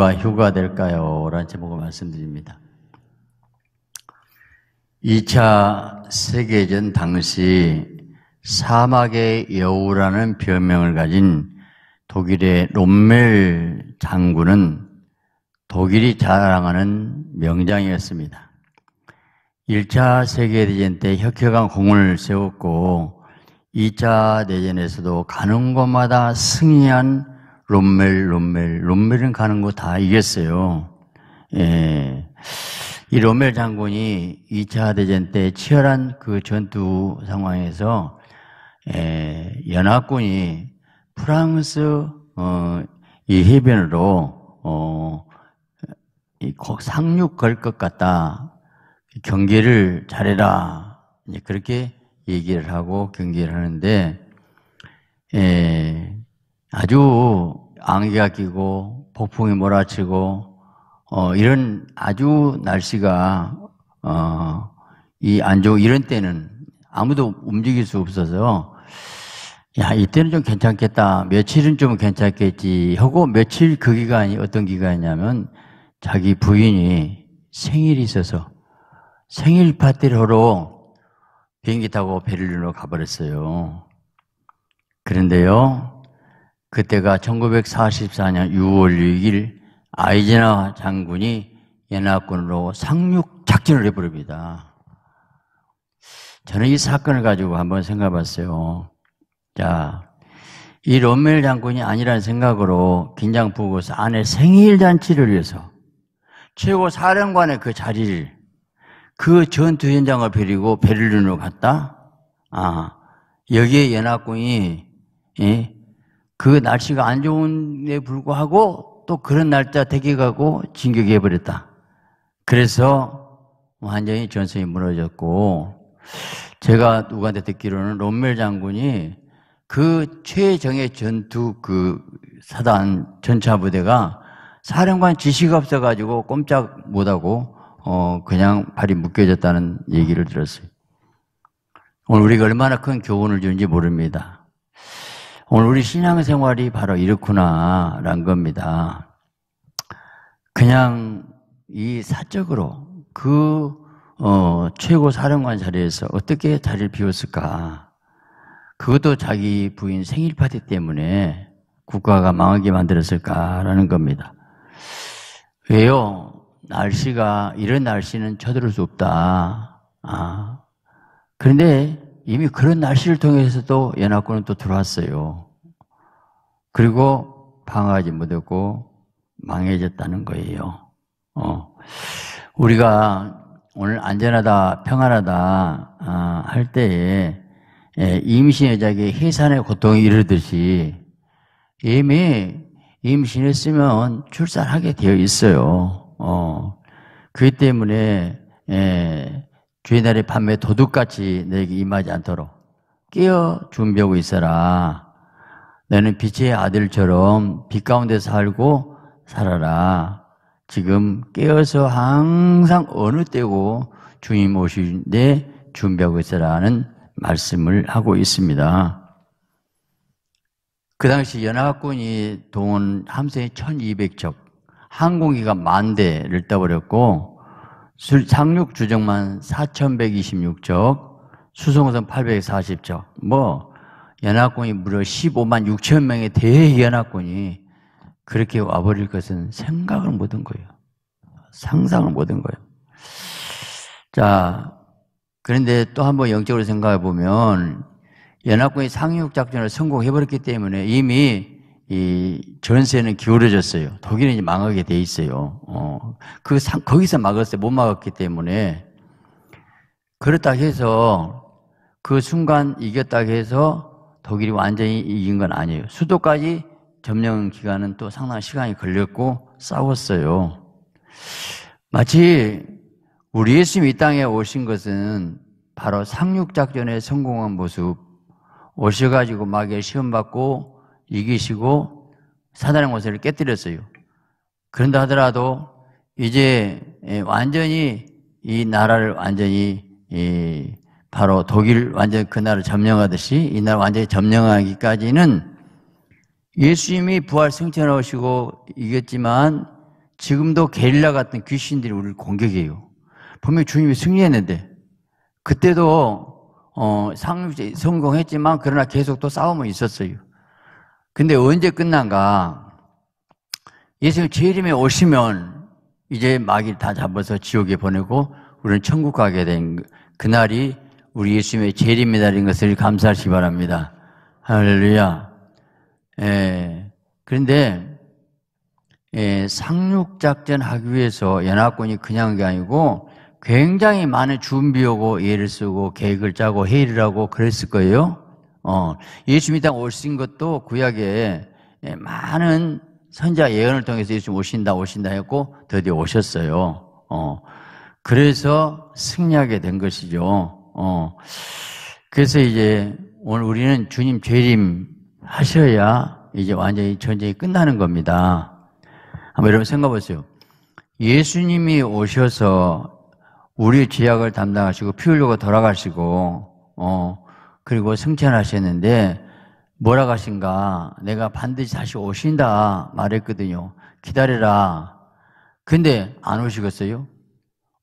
누가 휴가 될까요? 라는 제목으로 말씀드립니다. 2차 세계전 당시 사막의 여우라는 별명을 가진 독일의 롬멜 장군은 독일이 자랑하는 명장이었습니다. 1차 세계대전 때 혁혁한 공을 세웠고 2차 대전에서도 가는 곳마다 승리한 롬멜, 롬멜, 롬멜은 가는 거 다 이겼어요. 예. 이 롬멜 장군이 2차 대전 때 치열한 그 전투 상황에서 예, 연합군이 프랑스 어, 이 해변으로 어, 이상륙걸 것 같다. 경계를 잘해라. 그렇게 얘기를 하고 경계를 하는데 예, 아주 안개가 끼고 폭풍이 몰아치고 어, 이런 아주 날씨가 어, 이안 좋은 이런 때는 아무도 움직일 수 없어서 야 이때는 좀 괜찮겠다 며칠은 좀 괜찮겠지 하고 며칠 그 기간이 어떤 기간이냐면 자기 부인이 생일이 있어서 생일 파티를 하러 비행기 타고 베를린으로 가버렸어요. 그런데요, 그때가 1944년 6월 6일 아이젠하 장군이 연합군으로 상륙 작전을 해버립니다. 저는 이 사건을 가지고 한번 생각해 봤어요. 자, 이 롬멜 장군이 아니라는 생각으로 긴장 보고서 아내 생일 잔치를 위해서 최고 사령관의 그 자리를 그 전투 현장을 베리고 베를린으로 갔다. 아 여기에 연합군이 예? 그 날씨가 안 좋은데 불구하고 또 그런 날짜 대기가고 진격해 버렸다. 그래서 완전히 전선이 무너졌고 제가 누구한테 듣기로는 롬멜 장군이 그 최정의 전투 그 사단 전차 부대가 사령관 지시가 없어가지고 꼼짝 못하고 어 그냥 발이 묶여졌다는 얘기를 들었어요. 오늘 우리가 얼마나 큰 교훈을 주는지 모릅니다. 오늘 우리 신앙생활이 바로 이렇구나라는 겁니다. 그냥 이 사적으로 그 어, 최고 사령관 자리에서 어떻게 자리를 비웠을까? 그것도 자기 부인 생일 파티 때문에 국가가 망하게 만들었을까라는 겁니다. 왜요? 날씨가 이런 날씨는 쳐들을 수 없다. 아. 그런데 이미 그런 날씨를 통해서도 연합군은 또 들어왔어요. 그리고 방어하지 못했고 망해졌다는 거예요. 어. 우리가 오늘 안전하다, 평안하다 아, 할 때에 예, 임신여자에게 해산의 고통이 이르듯이 이미 임신했으면 출산하게 되어 있어요. 어. 그 때문에 예, 주의날의 밤에 도둑같이 내게 임하지 않도록 깨어 준비하고 있어라. 너는 빛의 아들처럼 빛 가운데 살고 살아라. 지금 깨어서 항상 어느 때고 주님 오시는데 준비하고 있어라는 말씀을 하고 있습니다. 그 당시 연합군이 동원 함선이 1200척, 항공기가 만 대를 떠버렸고 상륙 주정만 4,126쪽, 수송선 840쪽. 뭐 연합군이 무려 15만 6천 명의 대연합군이 그렇게 와버릴 것은 생각을 못한 거예요. 상상을 못한 거예요. 자, 그런데 또 한번 영적으로 생각해 보면 연합군이 상륙 작전을 성공해버렸기 때문에 이미 이 전세는 기울어졌어요. 독일은 이제 망하게 돼 있어요. 어, 그 상, 거기서 막았어요. 못 막았기 때문에 그렇다 해서 그 순간 이겼다 해서 독일이 완전히 이긴 건 아니에요. 수도까지 점령 기간은 또 상당한 시간이 걸렸고 싸웠어요. 마치 우리 예수님이 이 땅에 오신 것은 바로 상륙작전에 성공한 모습, 오셔가지고 막에 시험받고 이기시고 사단의 권세를 깨뜨렸어요. 그런다 하더라도 이제 예, 완전히 이 나라를 완전히 이 바로 독일 완전 그 나라를 점령하듯이 이 나라 완전히 점령하기까지는 예수님이 부활 승천하시고 이겼지만 지금도 게릴라 같은 귀신들이 우리를 공격해요. 분명히 주님이 승리했는데 그때도 어, 성공했지만 그러나 계속 또 싸움은 있었어요. 근데 언제 끝난가? 예수님 재림에 오시면 이제 마귀 다 잡아서 지옥에 보내고 우리는 천국 가게 된 그, 그날이 우리 예수님의 재림의 날인 것을 감사하시기 바랍니다. 할렐루야. 예. 그런데 예, 상륙작전 하기 위해서 연합군이 그냥 게 아니고 굉장히 많은 준비하고 예를 쓰고 계획을 짜고 회의를 하고 그랬을 거예요. 어, 예수님이 딱 오신 것도 구약에 예, 많은 선자 예언을 통해서 예수님 오신다, 오신다 했고 드디어 오셨어요. 어, 그래서 승리하게 된 것이죠. 어, 그래서 이제 오늘 우리는 주님 죄림 하셔야 이제 완전히 전쟁이 끝나는 겁니다. 한번 여러분 생각해 보세요. 예수님이 오셔서 우리의 죄악을 담당하시고 피 흘리고 돌아가시고 어, 그리고 승천하셨는데 뭐라고 하신가? 내가 반드시 다시 오신다 말했거든요. 기다려라. 근데 안 오시겠어요?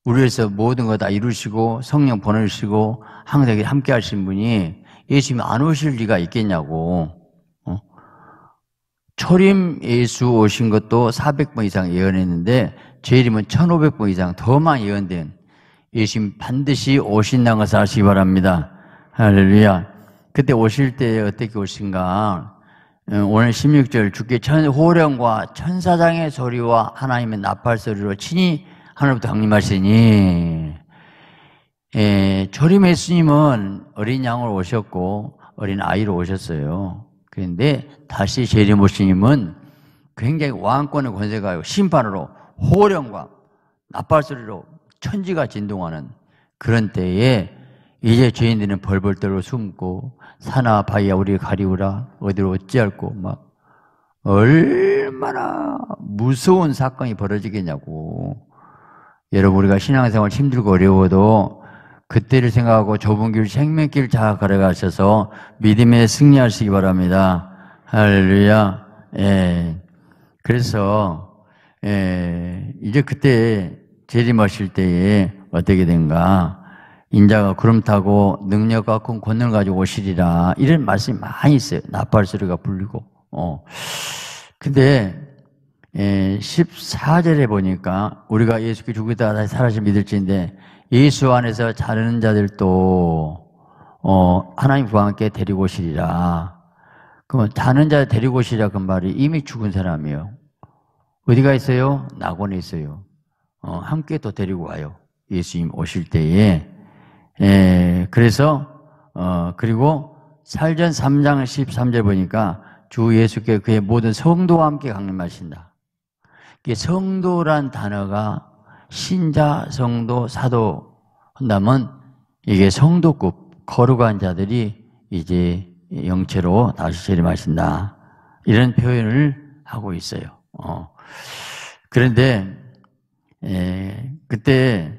우리 에서 모든 거 다 이루시고 성령 보내시고 항상 함께 하신 분이 예수님안 오실 리가 있겠냐고. 어? 초림 예수 오신 것도 400번 이상 예언했는데 재림은 1500번 이상 더 많이 예언된 예수님 반드시 오신다는 것을 아시기 바랍니다. 할렐루야. 그때 오실 때 어떻게 오신가? 어, 오늘 16절 주께 천, 호령과 천사장의 소리와 하나님의 나팔 소리로 친히 하늘부터 강림하시니 예, 조림 예수님은 어린 양으로 오셨고 어린 아이로 오셨어요. 그런데 다시 재림 오시님은 굉장히 왕권의 권세가 심판으로 호령과 나팔 소리로 천지가 진동하는 그런 때에 이제 죄인들은 벌벌 떨고 숨고 사나 바야 우리 가리우라 어디로 어찌할꼬 막 얼마나 무서운 사건이 벌어지겠냐고 여러분 우리가 신앙생활 힘들고 어려워도 그때를 생각하고 좁은 길 생명길 잘 걸어가셔서 믿음에 승리하시기 바랍니다 할렐루야 예 그래서 예 이제 그때 재림하실 때에 어떻게 된가 인자가 구름 타고 능력과 큰 그 권능을 가지고 오시리라. 이런 말씀이 많이 있어요. 나팔 소리가 불리고. 어. 근데 14절에 예, 보니까 우리가 예수께 죽었다 다시 살아서 믿을지인데 예수 안에서 자르는 자들도 어, 하나님 과 함께 데리고 오시리라. 그러면 자는 자 데리고 오시라 그 말이 이미 죽은 사람이요 어디가 있어요? 낙원에 있어요. 어, 함께 또 데리고 와요. 예수님 오실 때에 예, 그래서 어, 그리고 살전 3장 13절 보니까 주 예수께 그의 모든 성도와 함께 강림하신다. 이게 성도란 단어가 신자, 성도, 사도 한다면 이게 성도급 거룩한 자들이 이제 영체로 다시 재림하신다. 이런 표현을 하고 있어요. 어. 그런데 에, 예, 그때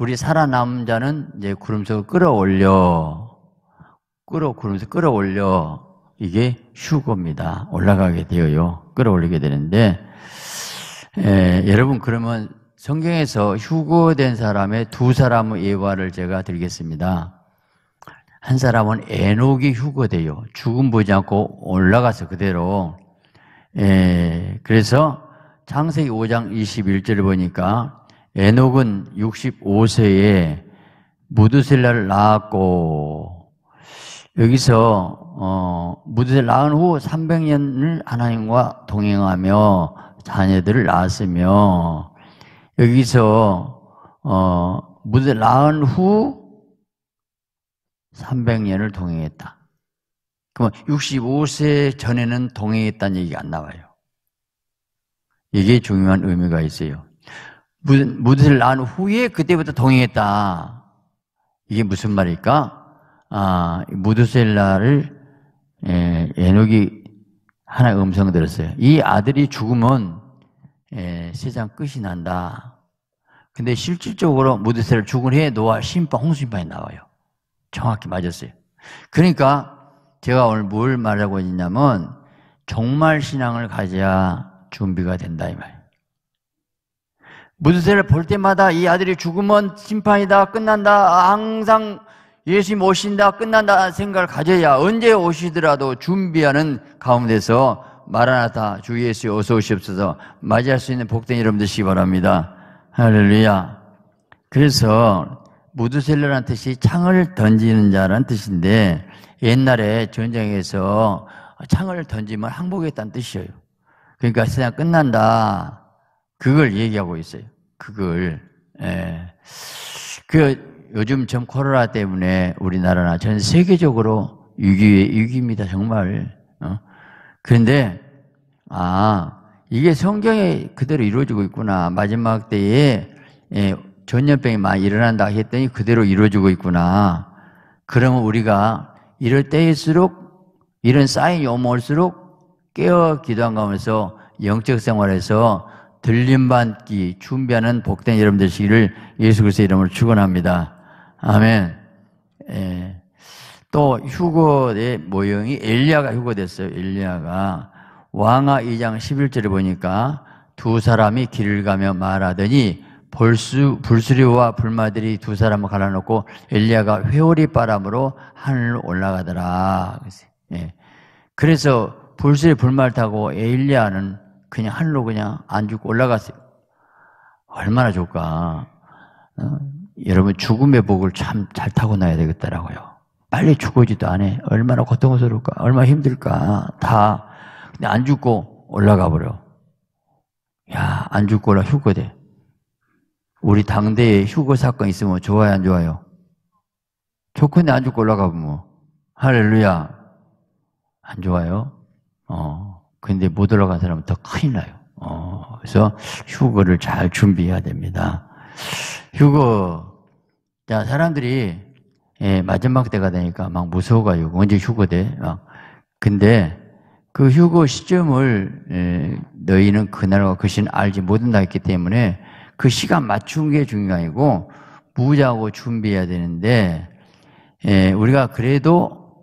우리 살아남 자는 이제 구름 속을 끌어올려. 끌어, 구름 속 끌어올려. 이게 휴고입니다 올라가게 되어요. 끌어올리게 되는데, 에, 예, 여러분, 그러면 성경에서 휴거된 사람의 두 사람의 예화를 제가 드리겠습니다. 한 사람은 에녹이 휴거돼요. 죽음 보지 않고 올라가서 그대로. 에, 예, 그래서 창세기 5장 21절을 보니까 에녹은 65세에 무드셀라를 낳았고 여기서 어, 무드셀 낳은 후 300년을 하나님과 동행하며 자녀들을 낳았으며 여기서 어, 무드셀 낳은 후 300년을 동행했다. 그럼 65세 전에는 동행했다는 얘기가 안 나와요. 이게 중요한 의미가 있어요. 무릇를 낳은 후에 그때부터 동행했다. 이게 무슨 말일까? 아, 무드셀라를 에, 예, 에녹이 하나 음성 들었어요. 이 아들이 죽으면 에, 예, 세상 끝이 난다. 근데 실질적으로 무드셀을 죽은 후에 노아 심판, 홍수심판이 나와요. 정확히 맞았어요. 그러니까 제가 오늘 뭘 말하고 있냐면 정말 신앙을 가져야 준비가 된다 이 말이에요. 문세를 볼 때마다 이 아들이 죽으면 심판이다, 끝난다, 항상 예수님 오신다, 끝난다 생각을 가져야 언제 오시더라도 준비하는 가운데서 마라나타 주 예수 어서 오시옵소서 맞이할 수 있는 복된 이름 분 되시기 바랍니다. 할렐루야. 그래서 무드셀러란 뜻이 창을 던지는 자라는 뜻인데 옛날에 전쟁에서 창을 던지면 항복했다는 뜻이에요. 그러니까 세상 끝난다. 그걸 얘기하고 있어요. 그걸. 예. 그 요즘 전 코로나 때문에 우리나라나 전 세계적으로 위기 위기입니다. 정말. 어? 그런데 아 이게 성경에 그대로 이루어지고 있구나. 마지막 때에 예, 전염병이 많이 일어난다 했더니 그대로 이루어지고 있구나. 그러면 우리가 이럴 때일수록 이런 사인이 오면 올수록 깨어 기도한 가면서 영적 생활에서 들림받기 준비하는 복된 여러분 되시기를 예수 그리스도의 이름으로 축원합니다. 아멘. 예. 또 휴거의 모형이 엘리야가 휴거됐어요. 엘리야가 왕하 2장 11절에 보니까 두 사람이 길을 가며 말하더니 벌수 불수리와 불마들이 두 사람을 갈라놓고 엘리야가 회오리 바람으로 하늘로 올라가더라. 예. 그래서 불수리 불말 타고 엘리야는 그냥 하늘로 그냥 안 죽고 올라갔어요. 얼마나 좋을까. 어? 여러분 죽음의 복을 참 잘 타고나야 되겠더라고요. 빨리 죽어지도 안 해. 얼마나 고통스러울까. 얼마나 힘들까. 다. 근데 안 죽고 올라가 버려. 야, 안 죽고 올라 휴거대. 우리 당대에 휴거 사건 있으면 좋아요, 안 좋아요? 좋건데 안 죽고 올라가면 뭐. 할렐루야. 안 좋아요. 어. 근데 못 올라간 사람은 더 큰일 나요. 어, 그래서 휴거를 잘 준비해야 됩니다. 휴거. 자, 사람들이, 예, 마지막 때가 되니까 막 무서워가지고, 언제 휴거 돼? 막. 근데 그 휴거 시점을, 예, 너희는 그날과 그 시는 알지 못한다 했기 때문에 그 시간 맞춘 게 중요하고, 무자고 준비해야 되는데, 예, 우리가 그래도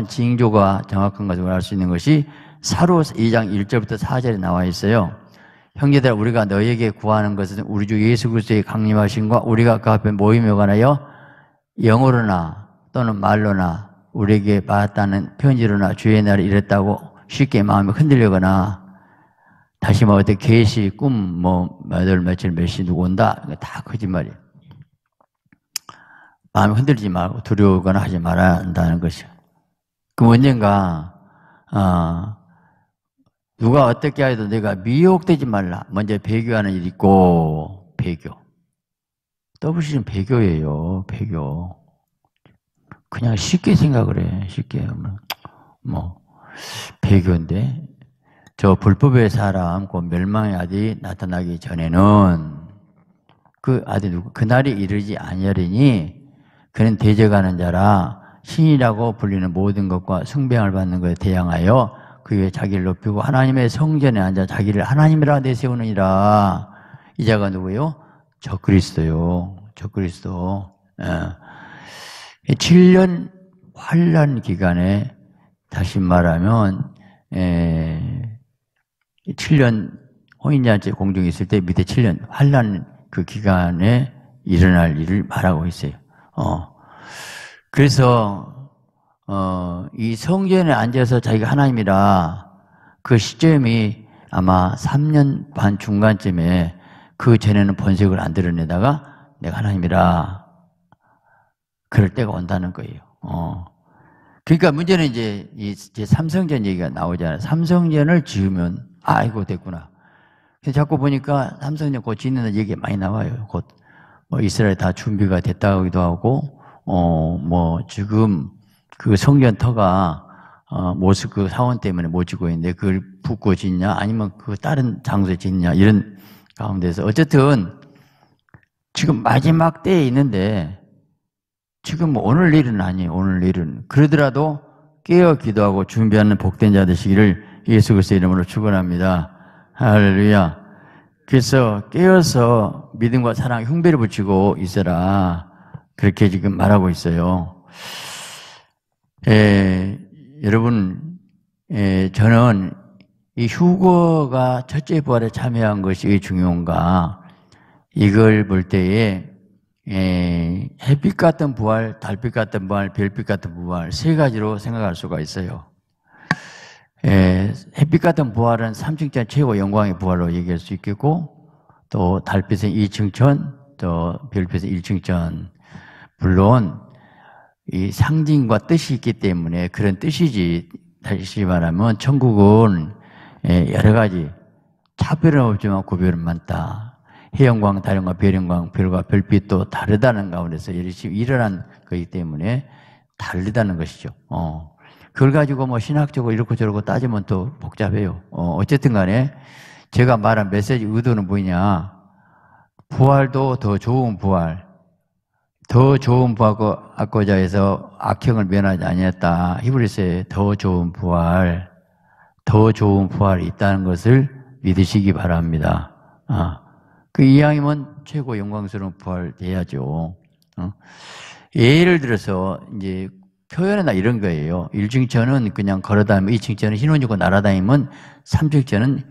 정확한 징조가 정확한 것을 알 수 있는 것이 사로 2장 1절부터 4절에 나와 있어요. 형제들 우리가 너에게 구하는 것은 우리 주 예수 그리스도의 강림하신과 우리가 그 앞에 모임에 관하여 영어로나 또는 말로나 우리에게 받았다는 편지로나 주의 날에 이랬다고 쉽게 마음이 흔들리거나 다시 말할 뭐 때 계시 꿈뭐 몇월 며칠 몇 시 누구 온다 다 거짓말이에요. 마음 흔들지 말고 두려우거나 하지 말아야 한다는 것이요. 그 언젠가 어, 누가 어떻게 하여도 내가 미혹되지 말라. 먼저 배교하는 일 있고, 배교. 더 c 는 배교예요, 배교. 그냥 쉽게 생각을 해, 쉽게. 뭐, 배교인데, 저 불법의 사람, 그 멸망의 아들이 나타나기 전에는 그 아들 누구, 그날이 이르지 아니하리니 그는 대적하는 자라 신이라고 불리는 모든 것과 숭배을 받는 것에 대항하여 그 위에 자기를 높이고 하나님의 성전에 앉아 자기를 하나님이라 내세우느니라. 이 자가 누구요? 저 그리스도요. 저 그리스도. 7년 예. 환란 기간에 다시 말하면 7년 예, 혼인잔치 공중에 있을 때 밑에 7년 환란 그 기간에 일어날 일을 말하고 있어요. 어. 그래서 어, 이 성전에 앉아서 자기가 하나님이라 그 시점이 아마 3년 반 중간쯤에 그 전에는 본색을 안 드러내다가 내가 하나님이라 그럴 때가 온다는 거예요. 어. 그러니까 문제는 이제 이제 삼성전 얘기가 나오잖아요. 삼성전을 지으면 아이고 됐구나. 근 자꾸 보니까 삼성전 곧 짓는다 얘기 많이 나와요. 곧뭐 이스라엘 다 준비가 됐다기도 고 하고 어 뭐 지금 그성전터가 어, 모스 크 그 사원 때문에 못 짓고 있는데 그걸 붙고 짓냐 아니면 그 다른 장소에 짓냐 이런 가운데서 어쨌든 지금 마지막 때에 있는데 지금 뭐 오늘 일은 아니에요. 오늘 일은 그러더라도 깨어 기도하고 준비하는 복된 자 되시기를 예수 그리스도 이름으로 축원합니다. 할렐루야. 그래서 깨어서 믿음과 사랑 흉배를 붙이고 있어라. 그렇게 지금 말하고 있어요. 에, 예, 여러분, 에, 예, 저는 이 휴거가 첫째 부활에 참여한 것이 중요한가, 이걸 볼 때에, 에, 예, 햇빛 같은 부활, 달빛 같은 부활, 별빛 같은 부활, 세 가지로 생각할 수가 있어요. 에, 햇빛 같은 부활은 3층천 최고 영광의 부활로 얘기할 수 있겠고, 또 달빛은 2층천, 또 별빛은 1층천. 물론, 이 상징과 뜻이 있기 때문에 그런 뜻이지 다시 말하면 천국은 예, 여러 가지 차별은 없지만 구별은 많다. 해영광, 다령과 별영광, 별과 별빛도 다르다는 가운데서 일어난 것이기 때문에 다르다는 것이죠. 어. 그걸 가지고 뭐 신학적으로 이렇고 저렇고 따지면 또 복잡해요. 어, 어쨌든 간에 제가 말한 메시지 의도는 뭐냐. 부활도 더 좋은 부활, 더 좋은 부하고 악고자 해서 악형을 면하지 아니했다. 히브리스에더 좋은 부활, 더 좋은 부활이 있다는 것을 믿으시기 바랍니다. 아, 그 이왕이면 최고 영광스러운 부활 돼야죠. 어? 예를 들어서 이제 표현이나 이런 거예요. 1층천은 그냥 걸어다니면 2층천은 흰옷 입고 날아다니면 3층천은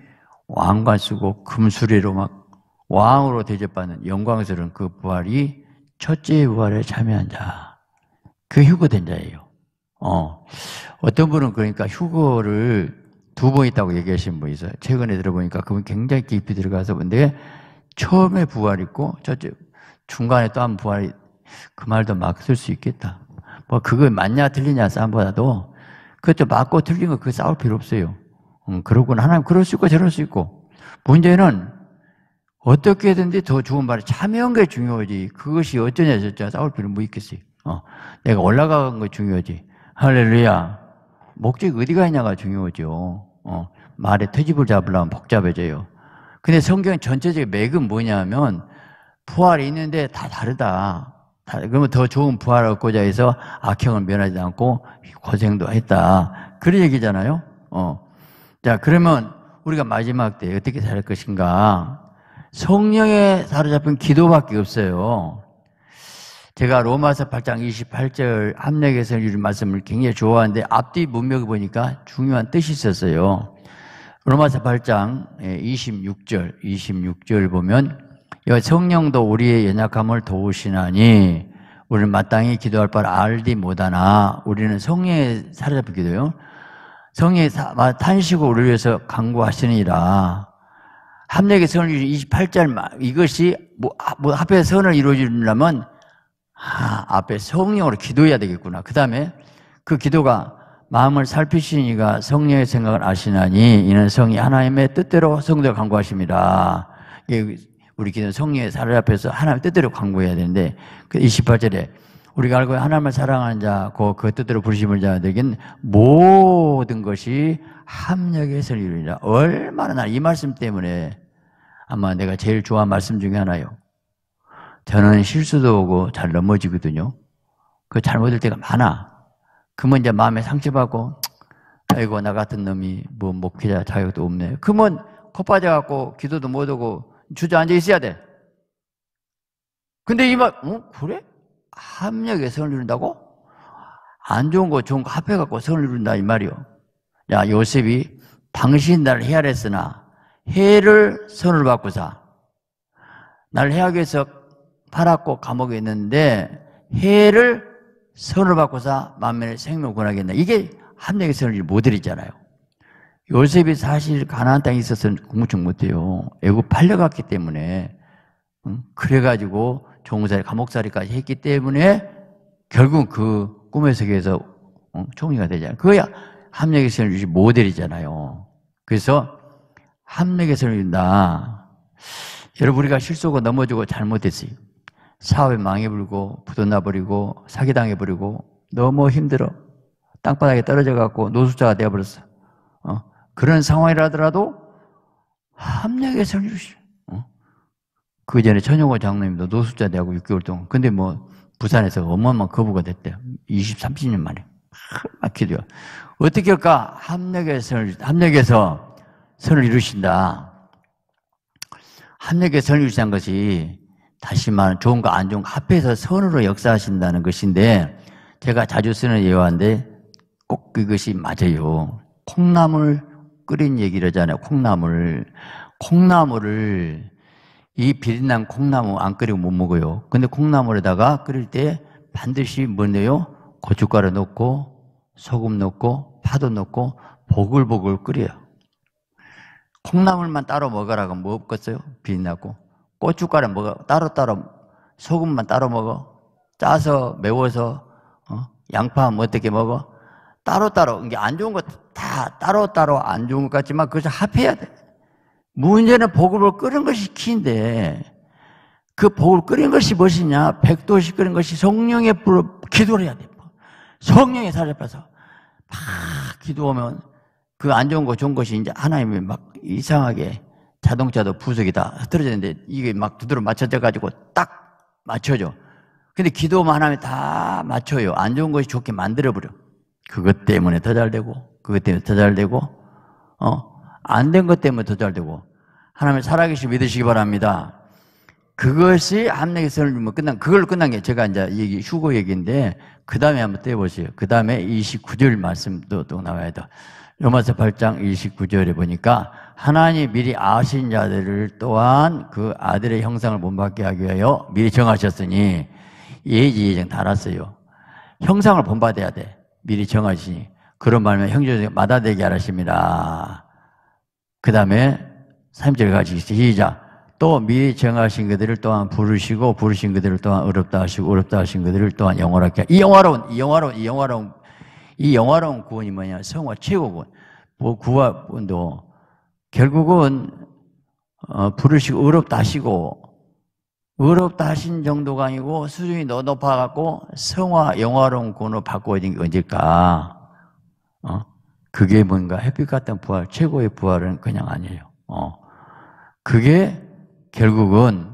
왕관 쓰고 금수리로막 왕으로 대접받는 영광스러운 그 부활이 첫째 부활에 참여한 자. 그 휴거된 자예요. 어. 어떤 분은 그러니까 휴거를 두 번 있다고 얘기하신 분이 있어요. 최근에 들어보니까 그분 굉장히 깊이 들어가서 근데 처음에 부활 있고 첫째 중간에 또 한 부활이 그 말도 막 쓸 수 있겠다. 뭐 그걸 맞냐 틀리냐 싸움보다도 그것도 맞고 틀린 거 그거 싸울 필요 없어요. 음, 그러고는 하나님 그럴 수 있고 저럴 수 있고 문제는 어떻게든지 더 좋은 바를 참여한 게 중요하지. 그것이 어쩌냐 저쩌냐 싸울 필요는 뭐 있겠어요. 어, 내가 올라간 거 중요하지. 할렐루야. 목적이 어디가 있냐가 중요하죠. 어, 말에 트집을 잡으려면 복잡해져요. 근데 성경 전체적인 맥은 뭐냐면 부활이 있는데 다 다르다. 다, 그러면 더 좋은 부활을 얻고자 해서 악형을 면하지 않고 고생도 했다. 그런 얘기잖아요. 어. 자, 그러면 우리가 마지막 때 어떻게 살 것인가? 성령에 사로잡힌 기도밖에 없어요. 제가 로마서 8장 28절 합력에서 유리 말씀을 굉장히 좋아하는데 앞뒤 문맥을 보니까 중요한 뜻이 있었어요. 로마서 8장 26절, 26절 보면 성령도 우리의 연약함을 도우시나니 우리는 마땅히 기도할 바를 알지 못하나 우리는 성령에 사로잡히기도요. 성령의 탄식을 우리를 위해서 강구하시니라. 합력의 선을 이루지 28절 이것이 뭐, 아, 뭐 앞에 선을 이루어지려면 아, 앞에 성령으로 기도해야 되겠구나. 그 다음에 그 기도가 마음을 살피시니가 성령의 생각을 아시나니 이는 성이 하나님의 뜻대로 성도를 강구하십니다. 우리 기도는 성령의 사를 앞에서 하나님의 뜻대로 강구해야 되는데 그 28절에 우리가 알고 하나님을 사랑하는 자, 그, 뜻대로 부르심을 자들에겐 모든 것이 합력의 선이루리라. 얼마나 나이 말씀 때문에 아마 내가 제일 좋아하는 말씀 중에 하나요. 저는 실수도 오고 잘 넘어지거든요. 그 잘못될 때가 많아. 그러면 이제 마음에 상처받고, 아이고, 나 같은 놈이 뭐 목회자 자격도 없네. 그러면 코 빠져갖고 기도도 못하고 주저앉아 있어야 돼. 근데 이말 어? 그래? 합력에 선을 이룬다고? 안 좋은 거 좋은 거 합해갖고 선을 이룬다 이 말이요. 야 요셉이 당신 나를 헤아렸으나 해를 선을 받고자날 해악에서 팔았고 감옥에 있는데 해를 선을 받고자 만면의 생명 을 권하겠나 이게 함량의 선을 못드이잖아요 요셉이 사실 가나안 땅에 있어서는 공무청 못해요 애국 팔려갔기 때문에 그래가지고 종사리 감옥살이까지 했기 때문에 결국 그 꿈의 세계에서 총리가 되잖아요 그거야 합력의 선을 유지 모델이잖아요 그래서 한맥에서 이룬다. 여러분 우리가 실수하고 넘어지고 잘못했어요. 사업에 망해버리고 부도나버리고 사기당해버리고 너무 힘들어. 땅바닥에 떨어져 갖고 노숙자가 되어버렸어. 어? 그런 상황이라더라도 합력에서 이시 어? 그 전에 천용호 장로님도 노숙자 되고 6개월 동안. 근데 뭐 부산에서 어마어마한 거부가 됐대요. 20, 30년 만에. 막 기도요. 어떻게 할까? 합력에서, 합력에서 선을 이루신다. 합력의 선을 이루신 것이 다시 말하면 좋은 거 안 좋은 거 합해서 선으로 역사하신다는 것인데 제가 자주 쓰는 예화인데 꼭 그것이 맞아요. 콩나물 끓인 얘기를 하잖아요. 콩나물. 콩나물을 이 비린난 콩나물 안 끓이고 못 먹어요. 근데 콩나물에다가 끓일 때 반드시 뭐네요? 고춧가루 넣고 소금 넣고 파도 넣고 보글보글 끓여요. 콩나물만 따로 먹으라고 뭐 없겠어요? 비린내고 고춧가루 먹어 따로 따로 소금만 따로 먹어 짜서 매워서 어? 양파 어떻게 먹어? 따로 따로 이게 안 좋은 거다 따로 따로 안 좋은 것 같지만 그것을 합해야 돼. 문제는 보급을 끓인 것이 키인데 그 복을 끓인 것이 무엇이냐? 백도시 끓인 것이 성령의 불로 기도를 해야 돼. 성령의 사로잡혀서 막 기도하면 그안 좋은 거 좋은 것이 이제 하나님이 막 이상하게 자동차도 부속이 다흐트러졌는데 이게 막 두드러 맞춰져 가지고 딱 맞춰져. 근데 기도만 하면 다 맞춰요. 안 좋은 것이 좋게 만들어버려. 그것 때문에 더 잘 되고, 그것 때문에 더 잘 되고, 어, 안 된 것 때문에 더 잘 되고. 하나님 살아계시 믿으시기 바랍니다. 그것이 합력의 선을 끝난, 그걸 끝난 게 제가 이제 얘기, 휴고 얘기인데, 그 다음에 한번 떼보세요. 그 다음에 29절 말씀도 또 나와야 돼. 요마서 8장 29절에 보니까 하나님 미리 아신 자들을 또한 그 아들의 형상을 본받게 하기 위하여 미리 정하셨으니 예지 예정 달았어요. 형상을 본받아야 돼. 미리 정하시니 그런 말면 형제들 마다되게 하십니다. 그 다음에 3절 가지고 시작. 또 미리 정하신 그들을 또한 부르시고 부르신 그들을 또한 어렵다 하시고 어렵다 하신 그들을 또한 영원하게 이 영화로운 이 영화로운 이 영화로운 이 영화로운 구원이 뭐냐? 성화 최고 구원. 뭐 구하도 뭐, 결국은 어, 부르시고 의롭다 하시고 의롭다 하신 정도가 아니고 수준이 더 높아갖고 성화 영화로운 구원바꿔고 있는 게 언제일까? 어? 그게 뭔가 햇빛 같은 부활, 최고의 부활은 그냥 아니에요. 어. 그게 결국은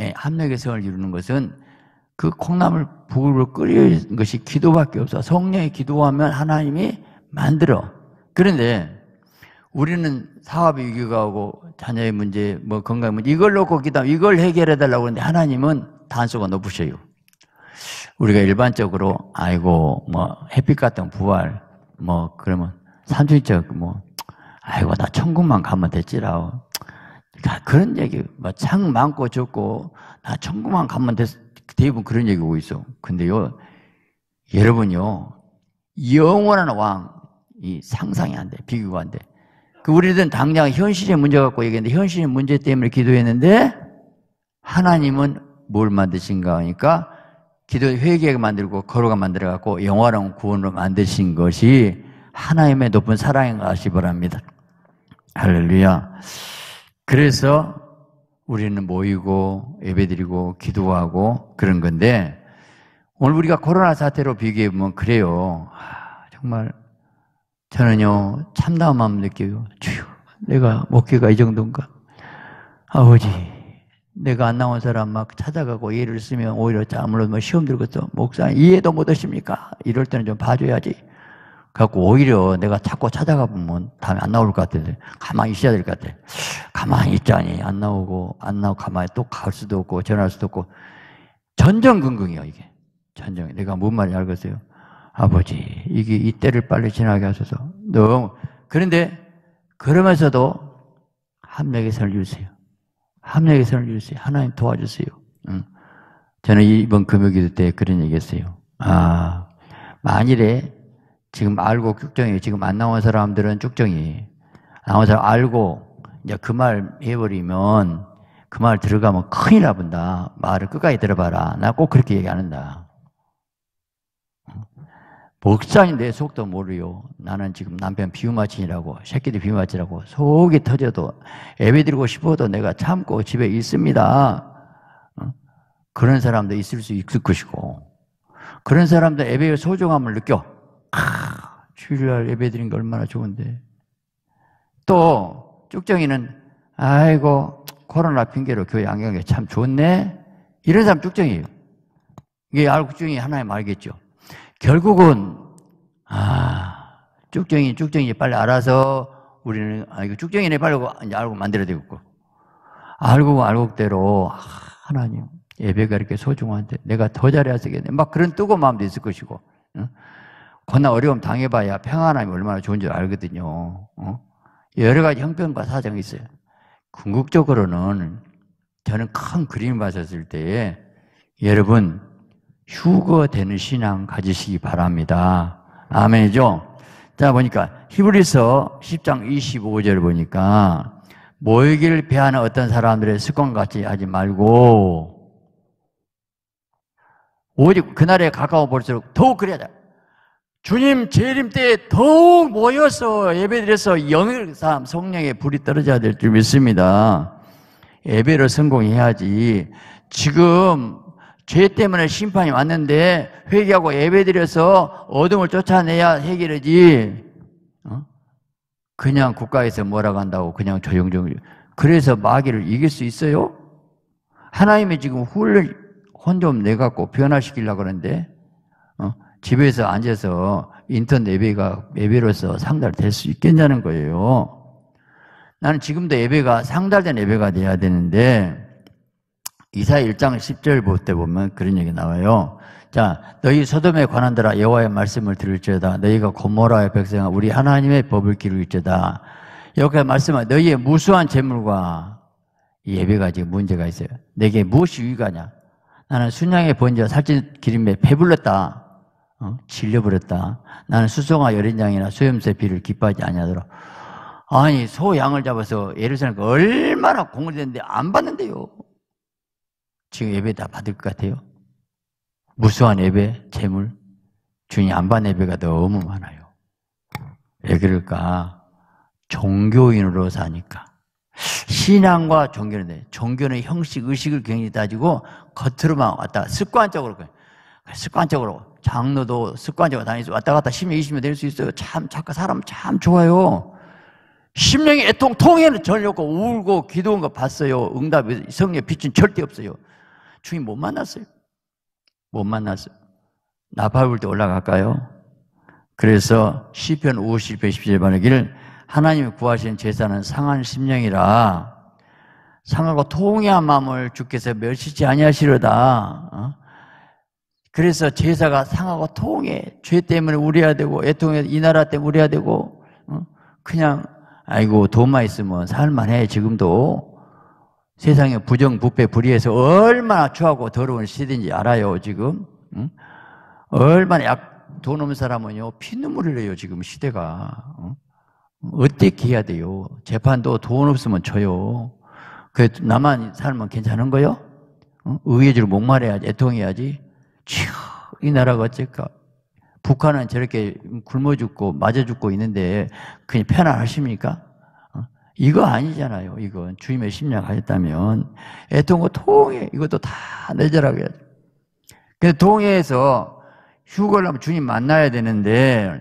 예, 합력의 성을 이루는 것은 그 콩나물 부글부글 끓이는 것이 기도밖에 없어. 성령이 기도하면 하나님이 만들어. 그런데 우리는 사업 위기가 오고 자녀의 문제, 뭐 건강 문제 이걸 놓고 기다 이걸 해결해 달라고 그러는데 하나님은 단수가 높으셔요. 우리가 일반적으로 아이고 뭐 햇빛 같은 부활 뭐 그러면 산주적 뭐 아이고 나 천국만 가면 됐지라 고 그런 얘기 뭐창 많고 적고 나 천국만 가면 됐 대부분 그런 얘기 오고 있어. 근데요 여러분요 영원한 왕이 상상이 안 돼. 비교가 안 돼. 그 우리들은 당장 현실의 문제 갖고 얘기했는데 현실의 문제 때문에 기도했는데 하나님은 뭘 만드신가 하니까 기도 회개하게 만들고 거룩하 만들어 갖고 영화로운 구원으로 만드신 것이 하나님의 높은 사랑인 것이 바랍니다. 할렐루야. 그래서 우리는 모이고 예배드리고 기도하고 그런 건데 오늘 우리가 코로나 사태로 비교해 보면 그래요. 정말 저는요, 참다운 마음 느끼고, 주여, 내가 목회가 이 정도인가? 아버지, 내가 안 나온 사람 막 찾아가고 예를 쓰면 오히려 아무래뭐 시험 들고도 목사님 이해도 못 하십니까? 이럴 때는 좀 봐줘야지. 그래 갖고 오히려 내가 자꾸 찾아가 보면 다음에 안 나올 것 같은데 가만히 있어야 될 것 같아. 가만히 있자니 안 나오고 안 나오고 가만히 또 갈 수도 없고 전화할 수도 없고 전정긍긍이요 이게 전전. 내가 뭔 말인지 알겠어요? 아버지, 이게 이 때를 빨리 지나게 하소서. 너무. 그런데, 그러면서도 합력의 선을 이세요 합력의 선을 이세요 하나님 도와주세요. 응. 저는 이번 금요기도 때 그런 얘기 했어요. 아, 만일에 지금 알고 쭉정이, 지금 안 나온 사람들은 쭉정이, 나온 사람 알고 이제 그 말 해버리면 그 말 들어가면 큰일 나본다. 말을 끝까지 들어봐라. 나 꼭 그렇게 얘기 안 한다. 목장님내 속도 모르요. 나는 지금 남편 비우마친이라고 새끼들 비우마친이라고 속이 터져도 애비 들고 싶어도 내가 참고 집에 있습니다. 어? 그런 사람도 있을 수 있을 것이고 그런 사람도 예배의 소중함을 느껴. 아, 주일날 예배 드린 게 얼마나 좋은데. 또 쭉정이는 아이고 코로나 핑계로 교회 안경이 참 좋네. 이런 사람 쭉정이에요. 이게 알국중이 하나의 말겠죠. 결국은 아 쭉정이 쭉정이 빨리 알아서 우리는 아 이거 쭉정이네 빨리 이제 알고 만들어야 되겠고 알고 알고대로 아, 하나님 예배가 이렇게 소중한데 내가 더 잘해야 되겠네 막 그런 뜨거운 마음도 있을 것이고 응? 고난 어려움 당해봐야 평안함이 얼마나 좋은지 알거든요 어? 여러 가지 형편과 사정이 있어요 궁극적으로는 저는 큰 그림을 봤었을 때에 여러분 휴거되는 신앙 가지시기 바랍니다. 아멘이죠? 자, 보니까 히브리서 10장 25절 보니까 모이기를 배하는 어떤 사람들의 습관같이 하지 말고 오직 그날에 가까워 볼수록 더욱 그래야 돼. 주님 재림 때 더욱 모여서 예배드려서 영의 삶, 성령의 불이 떨어져야 될 줄 믿습니다. 예배를 성공해야지. 지금 죄 때문에 심판이 왔는데 회개하고 예배드려서 어둠을 쫓아내야 해결이지. 어? 그냥 국가에서 뭐라고 한다고 그냥 조용조용. 그래서 마귀를 이길 수 있어요? 하나님이 지금 훌을 혼좀 내갖고 변화시키려고 그러는데 어? 집에서 앉아서 인턴 예배가 예배로서 상달될 수 있겠냐는 거예요. 나는 지금도 예배가 상달된 예배가 돼야 되는데 이사 1장 10절 때 보면 그런 얘기 나와요. 자, 너희 소돔에 관한 데라 여호와의 말씀을 들을지어다. 너희가 고모라의 백성아 우리 하나님의 법을 기를지어다. 여기 말씀하 너희의 무수한 재물과 예배가 지금 문제가 있어요. 내게 무엇이 유익하냐? 나는 순양의 번제와 살찐 기름에 배불렀다. 어? 질려버렸다. 나는 수송아 여린장이나 수염새 비를 기뻐하지 아니하더라. 아니 소양을 잡아서 예루살렘 얼마나 공을 냈는데 안 받는데요. 지금 예배 다 받을 것 같아요? 무수한 예배, 재물, 주님 안반 예배가 너무 많아요. 왜 그럴까? 종교인으로 사니까. 신앙과 종교는 돼. 종교는 형식, 의식을 굉장히 따지고 겉으로만 왔다. 습관적으로. 습관적으로. 장로도 습관적으로 다니서 왔다 갔다 10년, 20년 될수 있어요. 참, 착한 사람 참 좋아요. 1 0령이 애통, 통에는 전혀 없고 울고 기도한 거 봤어요. 응답이 성령 비춘 절대 없어요. 주인 못 만났어요. 못 만났어요. 나팔불 때 올라갈까요? 그래서 시편 50, 110절 말하기를 하나님이 구하신 제사는 상한 심령이라 상하고 통회한 마음을 주께서 멸시지 아니하시려다. 어? 그래서 제사가 상하고 통해 죄 때문에 우려야 되고 애통해 이 나라 때문에 우려야 되고 어? 그냥 아이고 돈만 있으면 살만해 지금도 세상에 부정, 부패, 불의에서 얼마나 추하고 더러운 시대인지 알아요, 지금. 응? 얼마나 약, 돈 없는 사람은요, 피눈물을 내요, 지금 시대가. 응? 어떻게 해야 돼요? 재판도 돈 없으면 쳐요 그, 나만 살면 괜찮은 거요? 응? 의회주를 목말해야지, 애통해야지. 치, 이 나라가 어쩔까? 북한은 저렇게 굶어 죽고, 맞아 죽고 있는데, 그냥 편안하십니까? 이거 아니잖아요. 이건 주님의 심령하셨다면 애통과 통해 이것도 다 내절하게. 근데 통해에서 휴거를 하면 주님 만나야 되는데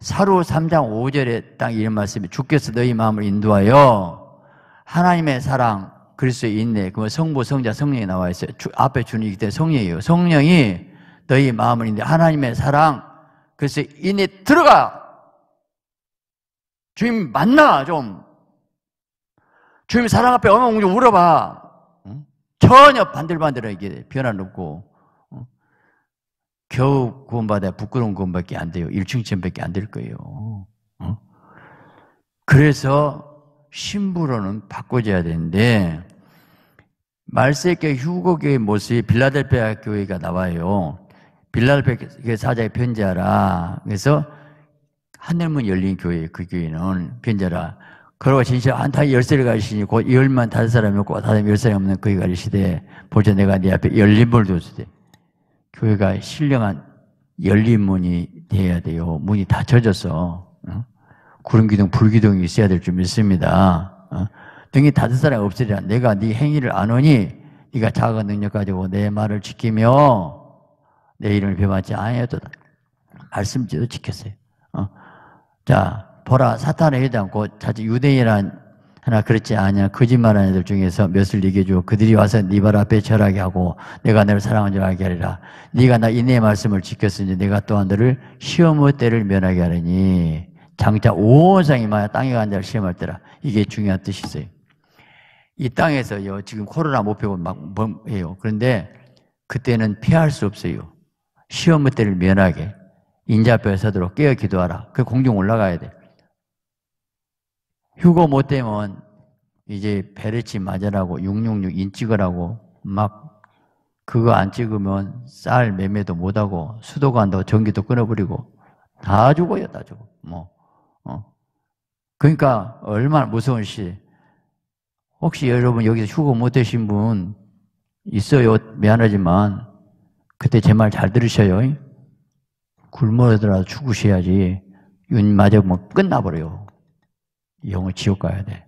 사로 3장 5절에 딱 이런 말씀이 주께서 너희 마음을 인도하여 하나님의 사랑 그리스도의 인내 그러 성부 성자 성령이 나와 있어요. 주, 앞에 주님이기 때 성령이에요. 성령이 너희 마음을 인도하 하나님의 사랑 그리스도의 인내 들어가 주님 만나 좀 주님 사랑 앞에 엉엉 울어봐. 전혀 반들반들하게 변화는 없고, 겨우 구원받아 부끄러운 구원밖에 안 돼요. 1층천밖에 안 될 거예요. 그래서 신부로는 바꿔줘야 되는데, 말세계 휴고의 모습이 빌라델피아 교회가 나와요. 빌라델피아 사자에 편지라 그래서 하늘문 열린 교회, 그 교회는 편지라 그러고 진짜 안타 열쇠를 가지시니 곧 열만 다섯 사람이 없고 다섯 열사람이 없는 거기 가리시되 보자 내가 네 앞에 열린 문을 두었으되 교회가 신령한 열린 문이 돼야 돼요. 문이 닫혀져서 어? 구름 기둥, 불 기둥이 있어야 될 줄 믿습니다. 어? 등이 닫을 사람 이 없으리라. 내가 네 행위를 안오니 네가 작은 능력 가지고 내 말을 지키며 내 이름을 배반하지 아니하도다. 말씀지도 지켰어요. 어? 자, 보라 사탄의 회당 고 자주 유대인이란 하나 그렇지 아니냐 거짓말하는 애들 중에서 몇을 이겨 주고 그들이 와서 네 발 앞에 절하게 하고 내가 너를 사랑한 줄 알게 하리라 네가 나 인내의 말씀을 지켰으니 내가 또한 너를 시험의 때를 면하게 하리니 장자 오상이 마야 땅에 간 자를 시험할 때라 이게 중요한 뜻이있어요이 땅에서요 지금 코로나 목표가막 해요 그런데 그때는 피할 수 없어요 시험의 때를 면하게 인자 앞에 서도록 깨어 기도하라 그 공중 올라가야 돼 휴거 못 되면 이제 베르치 맞으라고 666 인찍으라고 막 그거 안 찍으면 쌀 매매도 못하고 수도관도 전기도 끊어버리고 다 죽어요 다 죽어 뭐 어. 그러니까 얼마나 무서운 시 혹시 여러분 여기서 휴거 못 되신 분 있어요 미안하지만 그때 제 말 잘 들으셔요 굶어라도 죽으셔야지 윤 맞으면 끝나버려요 영을 지옥 가야 돼.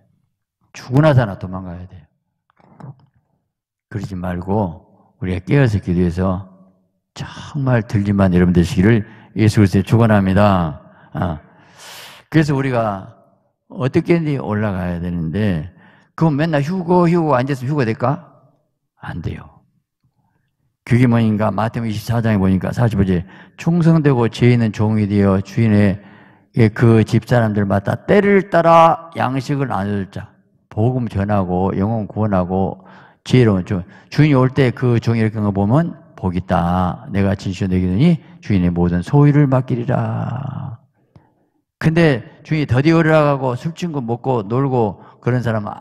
죽으나 사나 도망가야 돼. 그러지 말고 우리가 깨어서 기도해서 정말 들리만 여러분 되시기를 예수 그리스도에 축원합니다. 아. 그래서 우리가 어떻게든지 올라가야 되는데 그건 맨날 휴고 휴고 앉아서 휴고 될까? 안 돼요. 그게 뭐인가? 마태복 24장에 보니까 45제 충성되고 죄 있는 종이 되어 주인의 예, 그 집사람들마다 때를 따라 양식을 나눌 자. 복음 전하고 영혼 구원하고 지혜로운 종. 주인이 올 때 그 종이 이렇게 거 보면 복 있다. 내가 진실로 내기느니 주인의 모든 소유를 맡기리라. 근데 주인이 더디 어르라고술친구 먹고 놀고 그런 사람은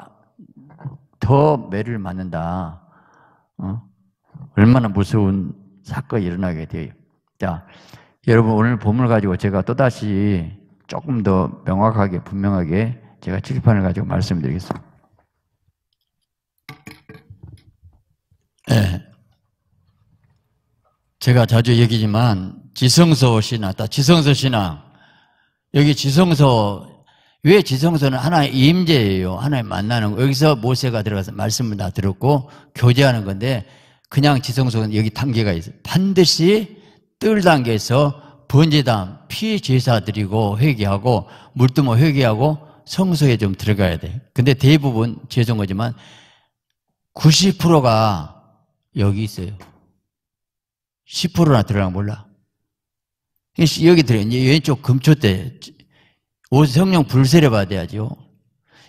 더 매를 맞는다. 어? 얼마나 무서운 사건이 일어나게 돼요. 자, 여러분 오늘 보물 가지고 제가 또다시 조금 더 명확하게 분명하게 제가 칠판을 가지고 말씀드리겠습니다. 네. 제가 자주 얘기지만 지성소 신앙, 지성소 신앙. 여기 지성소 왜 지성소는 하나의 임재예요. 하나의 만나는 거. 여기서 모세가 들어가서 말씀을 다 들었고 교제하는 건데 그냥 지성소는 여기 단계가 있어요. 반드시 뜰 단계에서 번제단 피해 제사 드리고 회개하고 물뜸을 회개하고 성소에 좀 들어가야 돼. 근데 대부분 죄송하지만 90%가 여기 있어요. 10%나 들어가 몰라. 여기 들어 왼쪽 금초 때 성령 불세를 받아야죠.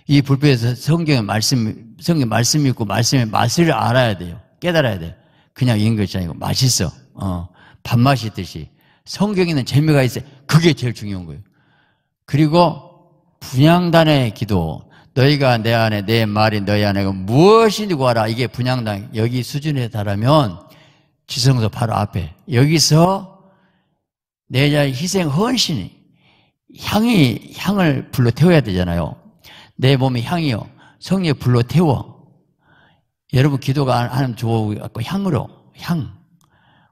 이 불빛에서 성경의 말씀, 성경 말씀 있고 말씀의 맛을 알아야 돼요. 깨달아야 돼 그냥 읽은 것이 아니고 맛있어. 어, 밥맛이 있듯이. 성경에는 재미가 있어요. 그게 제일 중요한 거예요. 그리고 분양단의 기도. 너희가 내 안에 내 말이 너희 안에 그 무엇인지 구하라. 이게 분양단 여기 수준에 달하면 지성소 바로 앞에 여기서 내 자의 희생 헌신이 향이 향을 불러 태워야 되잖아요. 내 몸이 향이요. 성령 불러 태워. 여러분 기도가 하나님 좋고 향으로 향.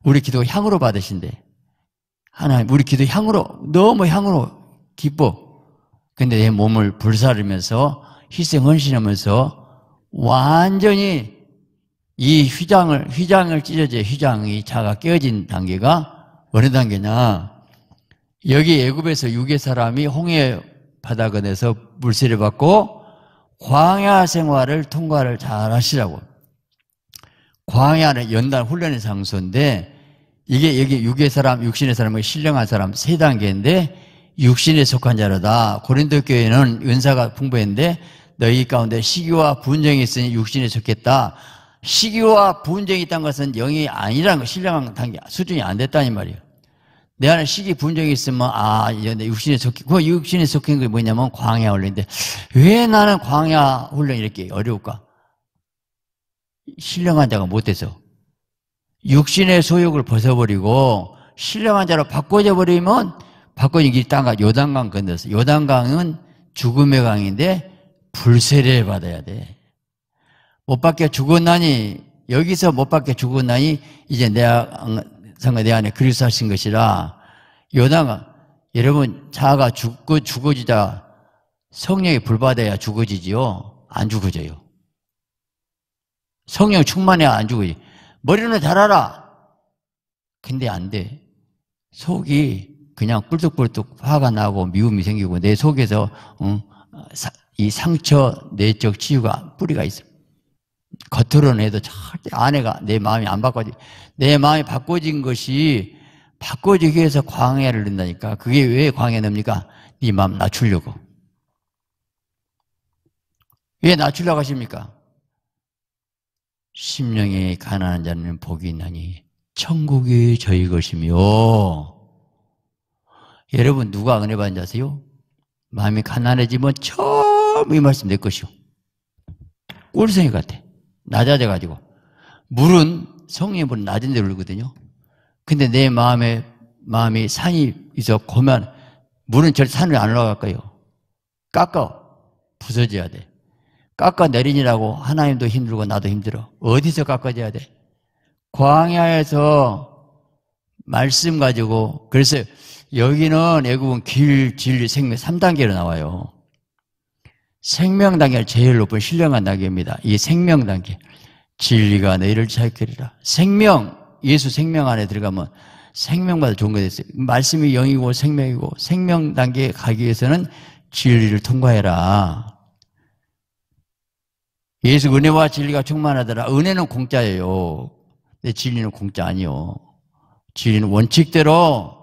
우리 기도 향으로 받으신대. 하나님, 우리 기도 향으로, 너무 향으로 기뻐. 근데 내 몸을 불사르면서 희생 헌신하면서 완전히 이 휘장을, 휘장을 찢어져 휘장이 차가 깨어진 단계가 어느 단계냐. 여기 애굽에서 유괴 사람이 홍해 바다 근에서 물세를 받고 광야 생활을 통과를 잘 하시라고. 광야는 연단 훈련의 장소인데 이게 여기 육의 사람, 육신의 사람을 신령한 사람 세 단계인데 육신에 속한 자로다. 고린도 교회는 은사가 풍부했는데 너희 가운데 시기와 분쟁이 있으니 육신에 속했다. 시기와 분쟁이 있다는 것은 영이 아니라는 거, 신령한 단계, 수준이 안 됐다는 말이에요. 내 안에 시기 분쟁이 있으면, 아, 내 육신에 속히, 그 육신에 속힌 게 뭐냐면 광야 훈련인데, 왜 나는 광야 훈련 이렇게 어려울까? 신령한 자가 못돼서. 육신의 소욕을 벗어버리고 신령한 자로 바꿔져 버리면 바꿔이길땅과 요단강 건너서 요단강은 죽음의 강인데 불세례를 받아야 돼. 못 받게 죽었나니 여기서 못 받게 죽었나니 이제 내 상가 아, 내 안에 그리스도 하신 것이라 요단강 여러분 자아가 죽고 죽어지자 성령이 불받아야 죽어지지요 안 죽어져요. 성령 충만해야 안 죽어지. 머리로 달아라. 근데 안 돼. 속이 그냥 꿀뚝꿀뚝 화가 나고 미움이 생기고 내 속에서 응, 어, 이 상처 내적 치유가 뿌리가 있어. 겉으로는 해도 절대 아내가 내 마음이 안 바꿔지. 내 마음이 바꿔진 것이 바꿔지기 위해서 광해를 넣다니까 그게 왜 광해 넣니까네 마음 낮추려고. 왜 낮추려고 하십니까? 심령이 가난한 자는 복이 있나니 천국이 저희 것이며 여러분 누가 은혜 받은 자세요? 마음이 가난해지면 처음 이 말씀 내것이오 꼴생이 같아. 낮아져가지고. 물은 성의 물은 낮은 데로 흐르거든요. 근데 내 마음에 마음이 산이 있어 고면 물은 절대 산으안 올라갈 거예요. 깎아 부서져야 돼. 깎아내리니라고 하나님도 힘들고 나도 힘들어. 어디서 깎아져야 돼? 광야에서 말씀 가지고 그래서 여기는 애국은 길, 진리, 생명 3단계로 나와요. 생명 단계가 제일 높은 신령한 단계입니다. 이 생명 단계. 진리가 너희를 자유케리라. 생명, 예수 생명 안에 들어가면 생명마다 좋은 거 됐어요. 말씀이 영이고 생명이고 생명 단계에 가기 위해서는 진리를 통과해라. 예수 은혜와 진리가 충만하더라. 은혜는 공짜예요. 근데 진리는 공짜 아니요. 진리는 원칙대로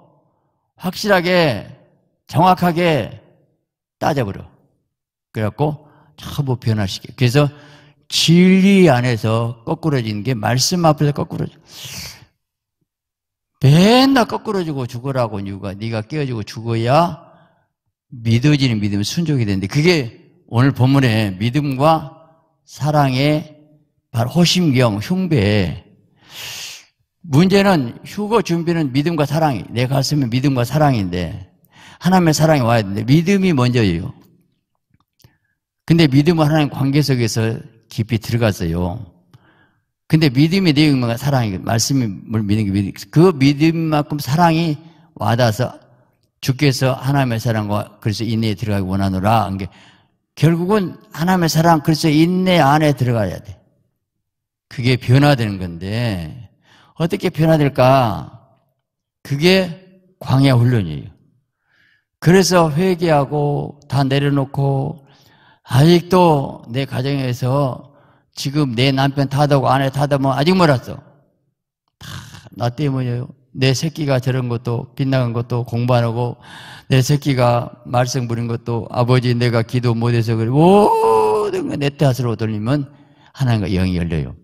확실하게 정확하게 따져버려. 그래갖고 전부 변화시켜. 그래서 진리 안에서 거꾸러지는 게 말씀 앞에서 거꾸러져. 맨날 거꾸러지고 죽으라고 이유가 네가 깨어지고 죽어야 믿어지는 믿음 이 순종이 되는데 그게 오늘 본문에 믿음과 사랑의 바로 호심경 흉배. 문제는 휴거 준비는 믿음과 사랑이 내 가슴에 믿음과 사랑인데 하나님의 사랑이 와야 되는데 믿음이 먼저예요. 근데 믿음은 하나님 관계 속에서 깊이 들어갔어요. 근데 믿음의 내용과 사랑이 말씀을 믿는 게 믿음. 그 믿음만큼 사랑이 와닿아서 주께서 하나님의 사랑과 그래서 인내에 들어가기 원하노라. 그러니까 결국은 하나님의 사랑, 그래서 인내 안에 들어가야 돼. 그게 변화되는 건데, 어떻게 변화될까? 그게 광야 훈련이에요. 그래서 회개하고 다 내려놓고, 아직도 내 가정에서 지금 내 남편 타다고 아내 타다 뭐 아직 멀었어. 다 나 때문이에요. 내 새끼가 저런 것도 빗나간 것도 공부 안 하고 내 새끼가 말썽 부린 것도 아버지 내가 기도 못해서 그래 모든 내 탓으로 돌리면 하나님과 영이 열려요.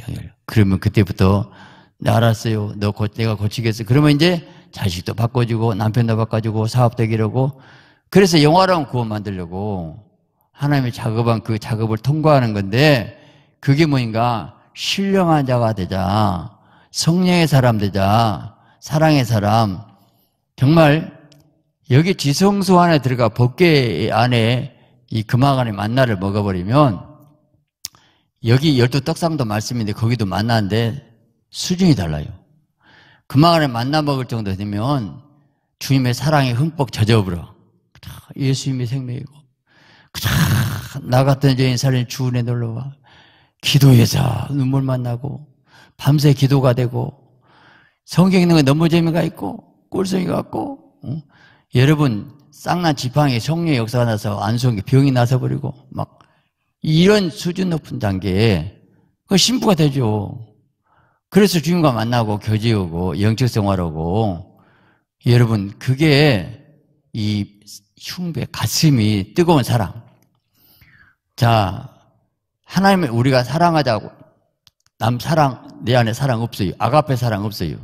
영이 열려. 그러면 그때부터 나 알았어요. 너 고, 내가 고치겠어. 그러면 이제 자식도 바꿔주고 남편도 바꿔주고 사업도 기르고 그래서 영화로운 구원 만들려고 하나님의 작업한 그 작업을 통과하는 건데 그게 뭐인가 신령한 자가 되자. 성령의 사람 되자, 사랑의 사람. 정말 여기 지성소 안에 들어가 법계 안에 이 금화간의 만나를 먹어버리면 여기 열두 떡상도 말씀인데 거기도 만나는데 수준이 달라요. 금화간에 만나 먹을 정도 되면 주님의 사랑에 흠뻑 젖어버려. 예수님의 생명이고. 나 같은 죄인 살인 주은에 놀러와. 기도해서 눈물만 나고. 밤새 기도가 되고 성경 읽는 거 너무 재미가 있고 꼴성이 같고 응? 여러분 쌍난 지팡이 성령의 역사가 나서 안수온게 병이 나서 버리고 막 이런 수준 높은 단계에 그 신부가 되죠. 그래서 주님과 만나고 교제하고 영적 생활하고 여러분 그게 이 흉배 가슴이 뜨거운 사랑. 자 하나님을 우리가 사랑하자고 남 사랑, 내 안에 사랑 없어요. 아가페 사랑 없어요.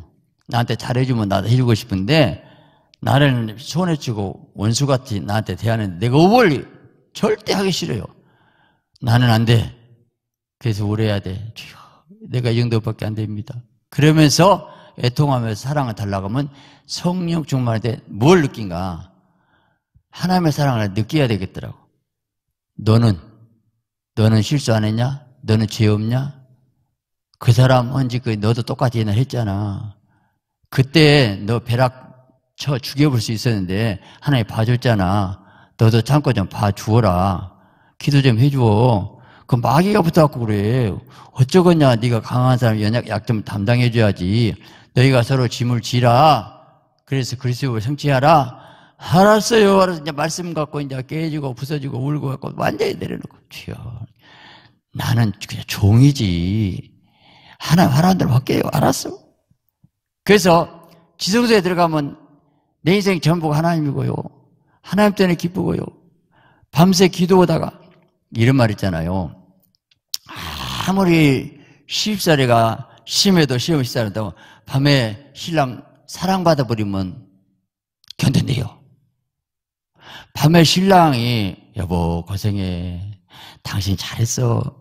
나한테 잘해주면 나도 해주고 싶은데, 나를 손해주고 원수같이 나한테 대하는 내가 우월리 절대 하기 싫어요. 나는 안 돼. 그래서 오래야 돼. 내가 이 정도밖에 안 됩니다. 그러면서 애통하면서 사랑을 달라고 하면 성령 충만할 때뭘 느낀가? 하나님의 사랑을 느껴야 되겠더라고. 너는, 너는 실수 안 했냐? 너는 죄 없냐? 그 사람 언제 그 너도 똑같이 옛날 했잖아. 그때 너 벼락 쳐 죽여볼 수 있었는데 하나님 봐줬잖아. 너도 참고 좀 봐주어라. 기도 좀 해줘. 주그 마귀가 붙어갖고 그래. 어쩌겠냐. 네가 강한 사람 연약 약점 담당해줘야지. 너희가 서로 짐을 지라. 그래서 그리스도를 성취하라. 알았어요. 알았어. 이제 말씀 갖고 이제 깨지고 부서지고 울고 갖고 완전히 내려놓고 주여. 나는 그냥 종이지. 하나님 하라는 대로 할게요. 알았어. 그래서 지성소에 들어가면 내 인생 전부가 하나님이고요. 하나님 때문에 기쁘고요. 밤새 기도하다가 이런 말 있잖아요. 아무리 시집살이가 심해도 시험 시집살이다고 밤에 신랑 사랑받아 버리면 견뎌내요. 밤에 신랑이 여보 고생해 당신 잘했어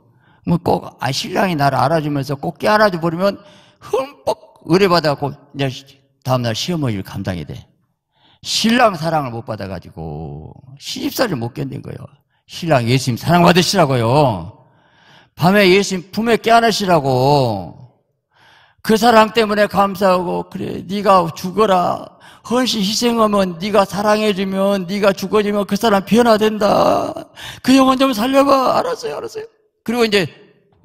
뭐 꼭, 아, 신랑이 나를 알아주면서 꼭 깨알아줘 버리면 흠뻑 의뢰받아갖고 다음날 시어머니를 감당이 돼. 신랑 사랑을 못 받아가지고 시집살을 못 견딘 거예요. 신랑 예수님 사랑받으시라고요. 밤에 예수님 품에 깨안으시라고. 그 사랑 때문에 감사하고 그래 네가 죽어라. 헌신 희생하면 네가 사랑해주면 네가 죽어지면 그 사람 변화된다. 그 영혼 좀 살려봐. 알았어요, 알았어요. 그리고 이제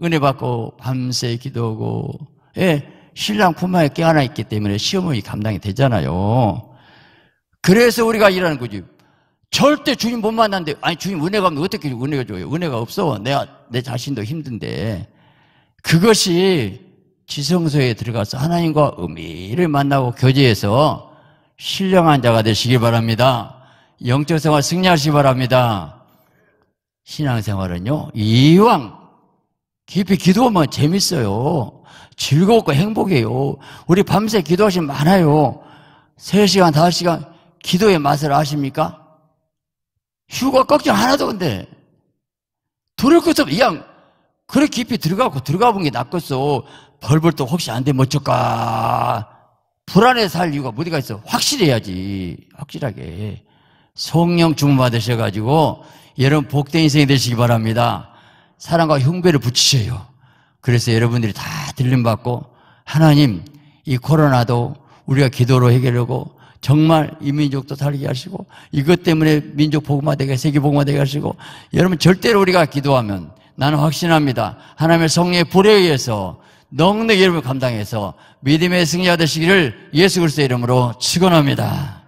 은혜 받고 밤새 기도하고, 예, 신랑품만에 깨어나 있기 때문에 시험이 감당이 되잖아요. 그래서 우리가 일하는 거지. 절대 주님 못 만났는데, 아니, 주님 은혜가 없는데 어떻게 은혜가 줘요? 은혜가 없어. 내가, 내 자신도 힘든데. 그것이 지성소에 들어가서 하나님과 의미를 만나고 교제해서 신령한 자가 되시길 바랍니다. 영적생활 승리하시기 바랍니다. 신앙생활은요, 이왕 깊이 기도하면 재밌어요. 즐겁고 행복해요. 우리 밤새 기도하시면 많아요. 3시간, 5시간 기도의 맛을 아십니까? 휴가 걱정 하나도 근데. 들을 것도 이왕 그렇게 깊이 들어가고 들어가 본 게 낫겠어. 벌벌 또 혹시 안 되면 어쩔까. 불안해 살 이유가 어디가 있어. 확실해야지. 확실하게. 성령 주문 받으셔가지고 여러분 복된 인생이 되시기 바랍니다. 사랑과 흉배를 붙이세요. 그래서 여러분들이 다 들림받고 하나님 이 코로나도 우리가 기도로 해결하고 정말 이 민족도 살게 하시고 이것 때문에 민족 복음화 되게 세계 복음화 되게 하시고 여러분 절대로 우리가 기도하면 나는 확신합니다. 하나님의 성령의 불에 의해서 넉넉히 여러분 감당해서 믿음의 승리가 되시기를 예수 그리스도의 이름으로 축원합니다.